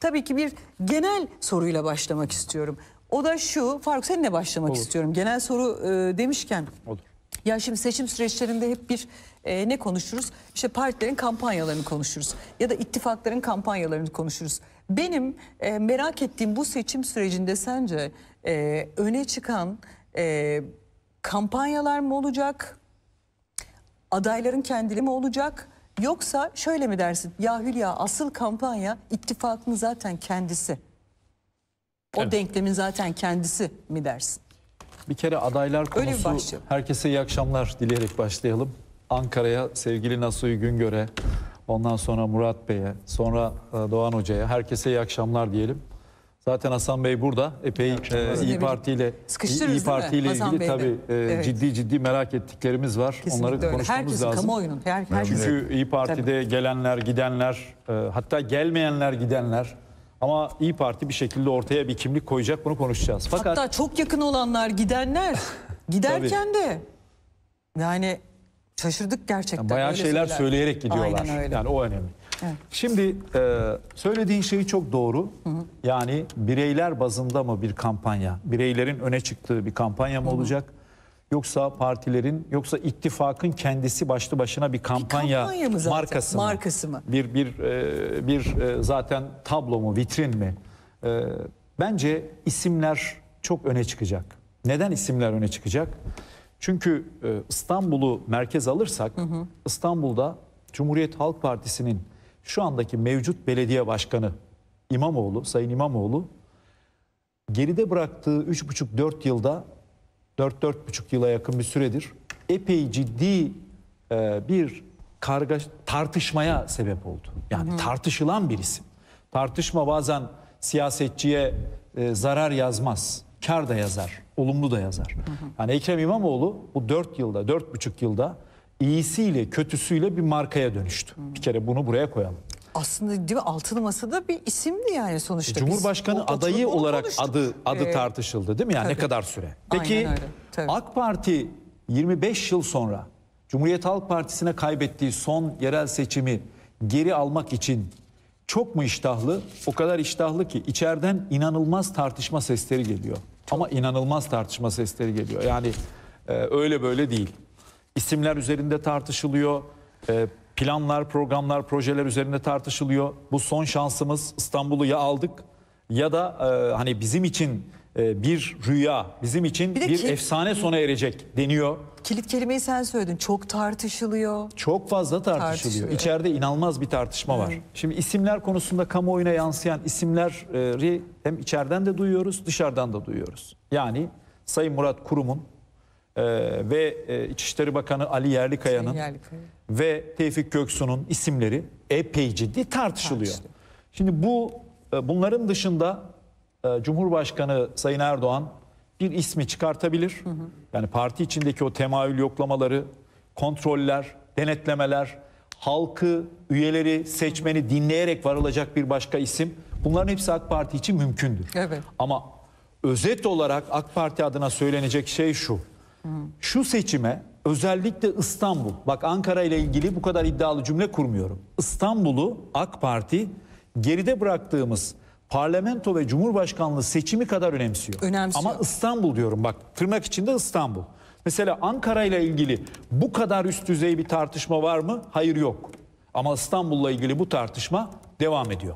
Tabii ki bir genel soruyla başlamak istiyorum. O da şu, Faruk seninle başlamak Olur. istiyorum. Genel soru e, demişken. Olur. Ya şimdi seçim süreçlerinde hep bir e, ne konuşuruz? İşte partilerin kampanyalarını konuşuruz. Ya da ittifakların kampanyalarını konuşuruz. Benim e, merak ettiğim bu seçim sürecinde sence e, öne çıkan e, kampanyalar mı olacak? Adayların kendili mi olacak? Yoksa şöyle mi dersin? Ya Hülya asıl kampanya ittifakın zaten kendisi. O evet. denklemin zaten kendisi mi dersin? Bir kere adaylar konusu herkese iyi akşamlar dileyerek başlayalım. Ankara'ya sevgili Nasuhi Güngör'e, ondan sonra Murat Bey'e, sonra e, Doğan Hoca'ya herkese iyi akşamlar diyelim. Zaten Hasan Bey burada. Epey e, İyi Parti ile İyi Parti ile ilgili tabii e, evet. ciddi ciddi merak ettiklerimiz var. Kesinlikle Onları öyle. konuşmamız herkesin lazım. Kamuoyunun, her, herkesin. Çünkü İyi Parti'de tabii. gelenler, gidenler, e, hatta gelmeyenler, gidenler ama İyi Parti bir şekilde ortaya bir kimlik koyacak bunu konuşacağız. Fakat hatta çok yakın olanlar, gidenler giderken de yani şaşırdık gerçekten. Yani bayağı öyle şeyler söylerdi. söyleyerek gidiyorlar. Yani o önemli. Evet. Şimdi e, söylediğin şeyi çok doğru. Hı hı. Yani bireyler bazında mı bir kampanya? Bireylerin öne çıktığı bir kampanya mı hı hı. olacak? Yoksa partilerin, yoksa ittifakın kendisi başlı başına bir kampanya, bir kampanya mı markası mı? Markası mı? Bir bir e, bir e, zaten tablo mu, vitrin mi? E, bence isimler çok öne çıkacak. Neden isimler öne çıkacak? Çünkü e, İstanbul'u merkez alırsak hı hı. İstanbul'da Cumhuriyet Halk Partisi'nin şu andaki mevcut belediye başkanı İmamoğlu, Sayın İmamoğlu geride bıraktığı 3,5-4 yılda 4-4,5 yıla yakın bir süredir epey ciddi e, bir karga tartışmaya sebep oldu. Yani Hı. tartışılan bir isim. Tartışma bazen siyasetçiye e, zarar yazmaz. Kar da yazar, olumlu da yazar. Hı Yani Ekrem İmamoğlu bu 4 yılda, 4,5 yılda iyisiyle kötüsüyle bir markaya dönüştü. Hmm. Bir kere bunu buraya koyalım. Aslında değil mi? Altılı Masa'da bir isimdi yani sonuçta. E, Cumhurbaşkanı Biz, adayı olarak konuştuk. adı adı ee, tartışıldı değil mi? Yani tabii. ne kadar süre? Peki AK Parti 25 yıl sonra Cumhuriyet Halk Partisi'ne kaybettiği son yerel seçimi geri almak için çok mu iştahlı? O kadar iştahlı ki içeriden inanılmaz tartışma sesleri geliyor. Ama inanılmaz tartışma sesleri geliyor. Yani e, öyle böyle değil isimler üzerinde tartışılıyor. E, planlar, programlar, projeler üzerinde tartışılıyor. Bu son şansımız İstanbul'u ya aldık ya da e, hani bizim için e, bir rüya, bizim için bir, bir kilit, efsane sona erecek deniyor. Kilit kelimeyi sen söyledin. Çok tartışılıyor. Çok fazla tartışılıyor. tartışılıyor. İçeride inanılmaz bir tartışma Hı. var. Şimdi isimler konusunda kamuoyuna yansıyan isimleri hem içeriden de duyuyoruz, dışarıdan da duyuyoruz. Yani Sayın Murat Kurum'un e, ve e, İçişleri Bakanı Ali Yerlikaya'nın Yerlikaya. ve Tevfik Göksu'nun isimleri epey ciddi tartışılıyor. Tartışılıyor. Şimdi bu e, bunların dışında e, Cumhurbaşkanı Sayın Erdoğan bir ismi çıkartabilir. Hı hı. Yani parti içindeki o temayül yoklamaları, kontroller, denetlemeler, halkı, üyeleri, seçmeni dinleyerek varılacak bir başka isim. Bunların hepsi AK Parti için mümkündür. Evet. Ama özet olarak AK Parti adına söylenecek şey şu. Şu seçime özellikle İstanbul, bak Ankara ile ilgili bu kadar iddialı cümle kurmuyorum. İstanbul'u AK Parti geride bıraktığımız parlamento ve cumhurbaşkanlığı seçimi kadar önemsiyor. önemsiyor. Ama İstanbul diyorum bak tırnak içinde İstanbul. Mesela Ankara ile ilgili bu kadar üst düzey bir tartışma var mı? Hayır yok. Ama İstanbul'la ilgili bu tartışma devam ediyor.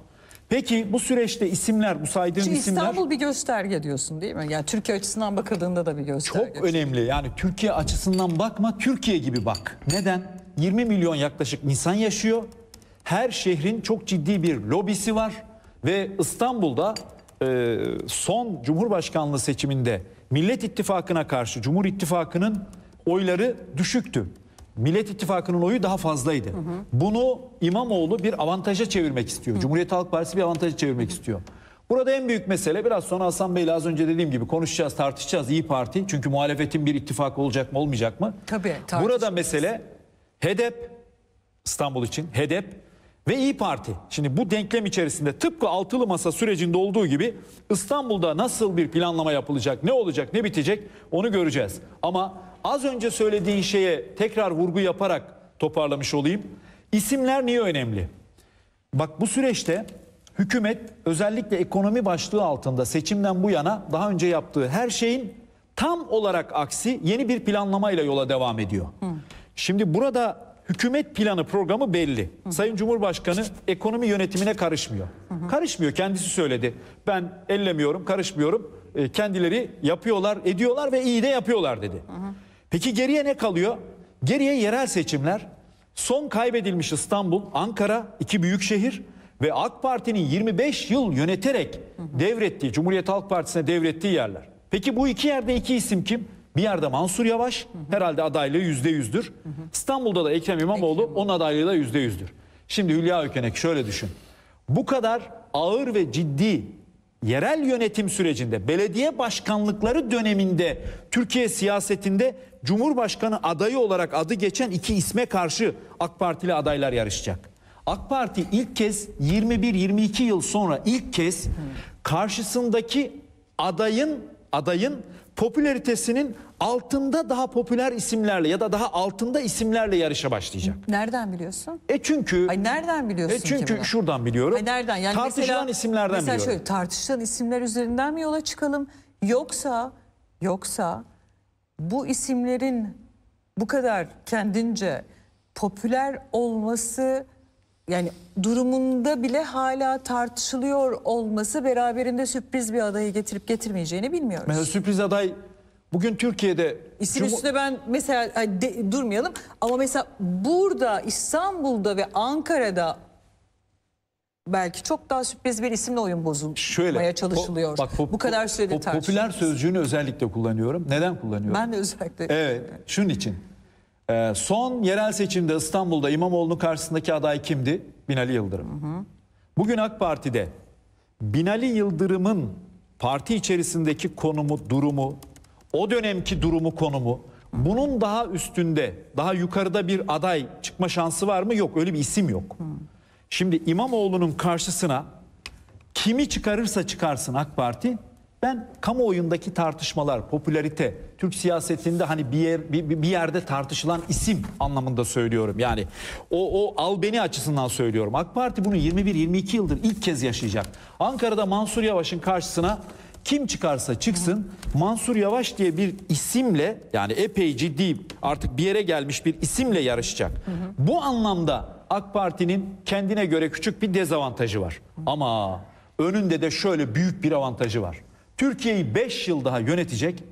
Peki bu süreçte isimler, bu saydığın Şimdi isimler... İstanbul bir gösterge diyorsun değil mi? Yani Türkiye açısından bakıldığında da bir gösterge. Çok önemli. Yani Türkiye açısından bakma, Türkiye gibi bak. Neden? 20 milyon yaklaşık insan yaşıyor. Her şehrin çok ciddi bir lobisi var. Ve İstanbul'da e, son Cumhurbaşkanlığı seçiminde Millet İttifakı'na karşı Cumhur İttifakı'nın oyları düşüktü. Millet İttifakı'nın oyu daha fazlaydı. Hı hı. Bunu İmamoğlu bir avantaja çevirmek istiyor. Hı. Cumhuriyet Halk Partisi bir avantaja çevirmek hı. istiyor. Burada en büyük mesele biraz sonra Hasan Bey az önce dediğim gibi konuşacağız, tartışacağız İyi Parti. Çünkü muhalefetin bir ittifakı olacak mı, olmayacak mı? Tabii. Burada mesele HEDEP İstanbul için HEDEP ve İyi Parti. Şimdi bu denklem içerisinde tıpkı altılı masa sürecinde olduğu gibi İstanbul'da nasıl bir planlama yapılacak, ne olacak, ne bitecek onu göreceğiz. Ama az önce söylediğin şeye tekrar vurgu yaparak toparlamış olayım. İsimler niye önemli? Bak bu süreçte hükümet özellikle ekonomi başlığı altında seçimden bu yana daha önce yaptığı her şeyin tam olarak aksi yeni bir planlamayla yola devam ediyor. Hı. Şimdi burada hükümet planı programı belli. Hı hı. Sayın Cumhurbaşkanı ekonomi yönetimine karışmıyor. Hı hı. Karışmıyor kendisi söyledi. Ben ellemiyorum, karışmıyorum. E, kendileri yapıyorlar, ediyorlar ve iyi de yapıyorlar dedi. Hı hı. Peki geriye ne kalıyor? Geriye yerel seçimler. Son kaybedilmiş İstanbul, Ankara, iki büyük şehir ve AK Parti'nin 25 yıl yöneterek hı hı. devrettiği, Cumhuriyet Halk Partisi'ne devrettiği yerler. Peki bu iki yerde iki isim kim? Bir yerde Mansur Yavaş herhalde adaylığı %100'dür. İstanbul'da da Ekrem İmamoğlu onun adaylığı da %100'dür. Şimdi Hülya Ökenek şöyle düşün. Bu kadar ağır ve ciddi yerel yönetim sürecinde, belediye başkanlıkları döneminde Türkiye siyasetinde Cumhurbaşkanı adayı olarak adı geçen iki isme karşı AK Partili adaylar yarışacak. AK Parti ilk kez 21-22 yıl sonra ilk kez karşısındaki adayın adayın popülaritesinin altında daha popüler isimlerle ya da daha altında isimlerle yarışa başlayacak. Nereden biliyorsun? E çünkü Ay nereden biliyorsun? E çünkü ki şuradan biliyorum. Ay nereden? Yani tartışılan mesela, isimlerden mesela biliyorum. şöyle tartışılan isimler üzerinden mi yola çıkalım yoksa yoksa bu isimlerin bu kadar kendince popüler olması yani durumunda bile hala tartışılıyor olması beraberinde sürpriz bir adayı getirip getirmeyeceğini bilmiyoruz. Mesela sürpriz aday bugün Türkiye'de... İsim Cum üstüne ben mesela de, durmayalım ama mesela burada İstanbul'da ve Ankara'da belki çok daha sürpriz bir isimle oyun bozulmaya Şöyle, çalışılıyor. Po, bak, po, Bu kadar sürede po, Popüler sözcüğünü özellikle kullanıyorum. Neden kullanıyorum? Ben de özellikle. Evet şunun için. Ee, son yerel seçimde İstanbul'da İmamoğlu'nun karşısındaki aday kimdi? Binali Yıldırım. Hı hı. Bugün AK Parti'de Binali Yıldırım'ın parti içerisindeki konumu, durumu, o dönemki durumu, konumu bunun daha üstünde, daha yukarıda bir aday çıkma şansı var mı? Yok, öyle bir isim yok. Hı. Şimdi İmamoğlu'nun karşısına kimi çıkarırsa çıkarsın AK Parti ben kamuoyundaki tartışmalar, popülarite, Türk siyasetinde hani bir yer bir, bir yerde tartışılan isim anlamında söylüyorum. Yani o o albeni açısından söylüyorum. AK Parti bunu 21 22 yıldır ilk kez yaşayacak. Ankara'da Mansur Yavaş'ın karşısına kim çıkarsa çıksın Mansur Yavaş diye bir isimle yani epey ciddi artık bir yere gelmiş bir isimle yarışacak. Bu anlamda AK Parti'nin kendine göre küçük bir dezavantajı var. Ama önünde de şöyle büyük bir avantajı var. Türkiye'yi 5 yıl daha yönetecek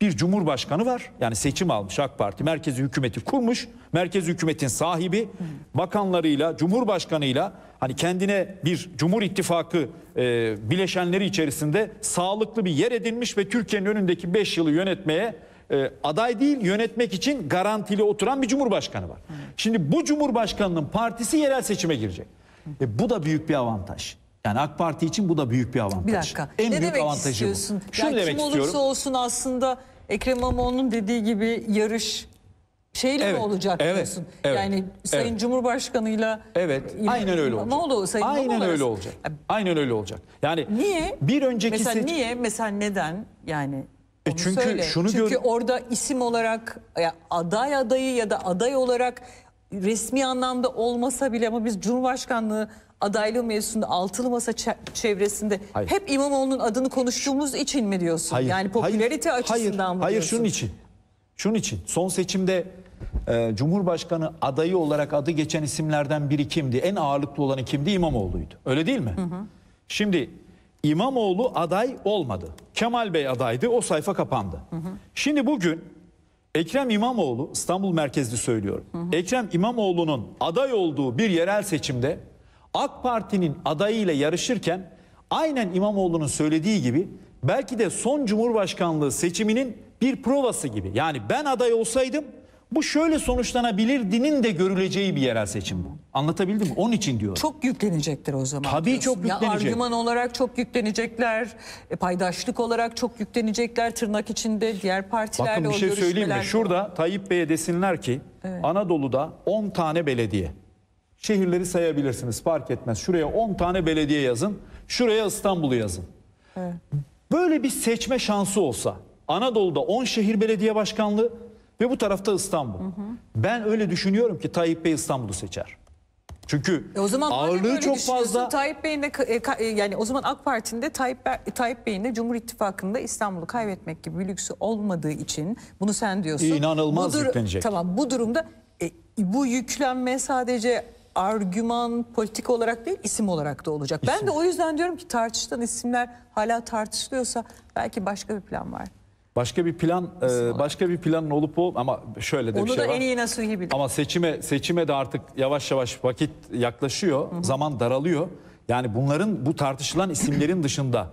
bir cumhurbaşkanı var. Yani seçim almış AK Parti. Merkezi hükümeti kurmuş. Merkez hükümetin sahibi bakanlarıyla, cumhurbaşkanıyla hani kendine bir cumhur ittifakı e, bileşenleri içerisinde sağlıklı bir yer edinmiş ve Türkiye'nin önündeki 5 yılı yönetmeye e, aday değil yönetmek için garantili oturan bir cumhurbaşkanı var. Şimdi bu cumhurbaşkanının partisi yerel seçime girecek. E, bu da büyük bir avantaj. Yani AK Parti için bu da büyük bir avantaj. Bir dakika. En ne büyük demek avantajı istiyorsun? bu. Şunu yani demek kim olursa olsun aslında Ekrem İmamoğlu'nun dediği gibi yarış şeyle evet, mi olacak evet, diyorsun? Evet, yani Sayın evet. Cumhurbaşkanıyla Evet. aynen öyle olacak. İmamoğlu Sayın Aynen İmamoğlu öyle olacak. Aynen öyle olacak. Yani Niye? Bir önceki Mesela seçim... niye? Mesela neden? Yani e çünkü söyle. şunu Çünkü gör... orada isim olarak ya aday adayı ya da aday olarak resmi anlamda olmasa bile ama biz Cumhurbaşkanlığı adaylığı mevzusunda altılı masa çevresinde hayır. hep İmamoğlu'nun adını konuştuğumuz için mi diyorsun? Hayır. Yani popülarite hayır. açısından hayır. mı diyorsun? Hayır şunun için. Şunun için son seçimde e, Cumhurbaşkanı adayı olarak adı geçen isimlerden biri kimdi? En ağırlıklı olanı kimdi? İmamoğlu'ydu. Öyle değil mi? Hı hı. Şimdi İmamoğlu aday olmadı. Kemal Bey adaydı. O sayfa kapandı. Hı hı. Şimdi bugün Ekrem İmamoğlu İstanbul merkezli söylüyorum. Hı hı. Ekrem İmamoğlu'nun aday olduğu bir yerel seçimde AK Parti'nin adayıyla yarışırken aynen İmamoğlu'nun söylediği gibi belki de son Cumhurbaşkanlığı seçiminin bir provası gibi. Yani ben aday olsaydım bu şöyle sonuçlanabilir dinin de görüleceği bir yerel seçim bu. Anlatabildim mi? Onun için diyorum. Çok yüklenecektir o zaman. Tabii diyorsun. çok yüklenecek. Ya argüman olarak çok yüklenecekler, e, paydaşlık olarak çok yüklenecekler tırnak içinde diğer partilerle Bakın bir şey söyleyeyim mi? Şurada Tayyip Bey'e desinler ki evet. Anadolu'da 10 tane belediye, şehirleri sayabilirsiniz fark etmez. Şuraya 10 tane belediye yazın, şuraya İstanbul'u yazın. Evet. Böyle bir seçme şansı olsa Anadolu'da 10 şehir belediye başkanlığı ve bu tarafta İstanbul. Hı hı. Ben öyle düşünüyorum ki Tayyip Bey İstanbul'u seçer. Çünkü e o zaman ağırlığı çok fazla. Tayyip Bey'in de e, e, yani o zaman AK Parti'nde de Tayyip, Tayyip Bey'in de Cumhur İttifakı'nda İstanbul'u kaybetmek gibi bir lüksü olmadığı için bunu sen diyorsun. İnanılmaz bu yüklenecek. Tamam bu durumda e, bu yüklenme sadece argüman politik olarak değil isim olarak da olacak. İsim. Ben de o yüzden diyorum ki tartışılan isimler hala tartışılıyorsa belki başka bir plan var. Başka bir plan e, başka bir planın olup o ama şöyle de Onu bir şey var. Onu da en iyi Nasuhi bilir. Ama seçime seçime de artık yavaş yavaş vakit yaklaşıyor. Hı hı. Zaman daralıyor. Yani bunların bu tartışılan isimlerin dışında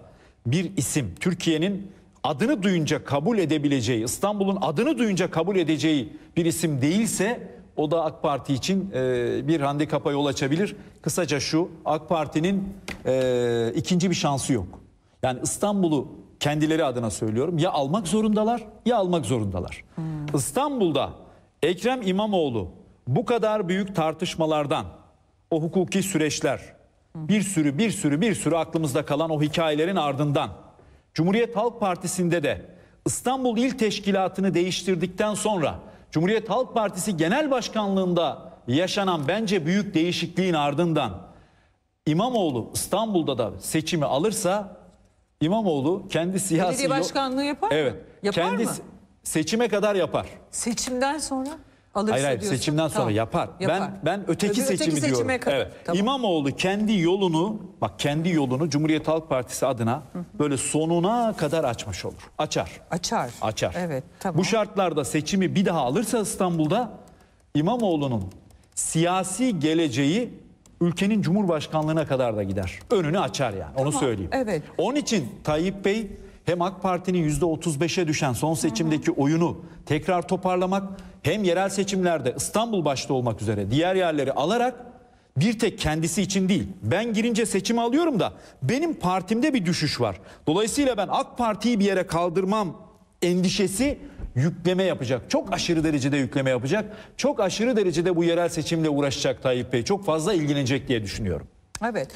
bir isim Türkiye'nin adını duyunca kabul edebileceği, İstanbul'un adını duyunca kabul edeceği bir isim değilse o da AK Parti için e, bir handikapa yol açabilir. Kısaca şu AK Parti'nin e, ikinci bir şansı yok. Yani İstanbul'u kendileri adına söylüyorum ya almak zorundalar ya almak zorundalar. Hmm. İstanbul'da Ekrem İmamoğlu bu kadar büyük tartışmalardan o hukuki süreçler hmm. bir sürü bir sürü bir sürü aklımızda kalan o hikayelerin ardından Cumhuriyet Halk Partisi'nde de İstanbul İl Teşkilatı'nı değiştirdikten sonra Cumhuriyet Halk Partisi Genel Başkanlığında yaşanan bence büyük değişikliğin ardından İmamoğlu İstanbul'da da seçimi alırsa İmamoğlu kendi siyasi... Belediye başkanlığı yapar mı? Evet. Yapar kendi mı? seçime kadar yapar. Seçimden sonra? Alırsa hayır hayır diyorsun, seçimden sonra tamam, yapar. yapar. Ben ben öteki Öbür seçimi öteki diyorum. Evet. Tamam. İmamoğlu kendi yolunu bak kendi yolunu Cumhuriyet Halk Partisi adına hı hı. böyle sonuna kadar açmış olur. Açar. Açar. Açar. Evet tamam. Bu şartlarda seçimi bir daha alırsa İstanbul'da İmamoğlu'nun siyasi geleceği ülkenin cumhurbaşkanlığına kadar da gider. Önünü açar yani tamam. onu söyleyeyim. Evet. Onun için Tayyip Bey hem AK Parti'nin %35'e düşen son seçimdeki hı hı. oyunu tekrar toparlamak hem yerel seçimlerde İstanbul başta olmak üzere diğer yerleri alarak bir tek kendisi için değil. Ben girince seçim alıyorum da benim partimde bir düşüş var. Dolayısıyla ben AK Parti'yi bir yere kaldırmam endişesi yükleme yapacak. Çok aşırı derecede yükleme yapacak. Çok aşırı derecede bu yerel seçimle uğraşacak Tayyip Bey. Çok fazla ilgilenecek diye düşünüyorum. Evet.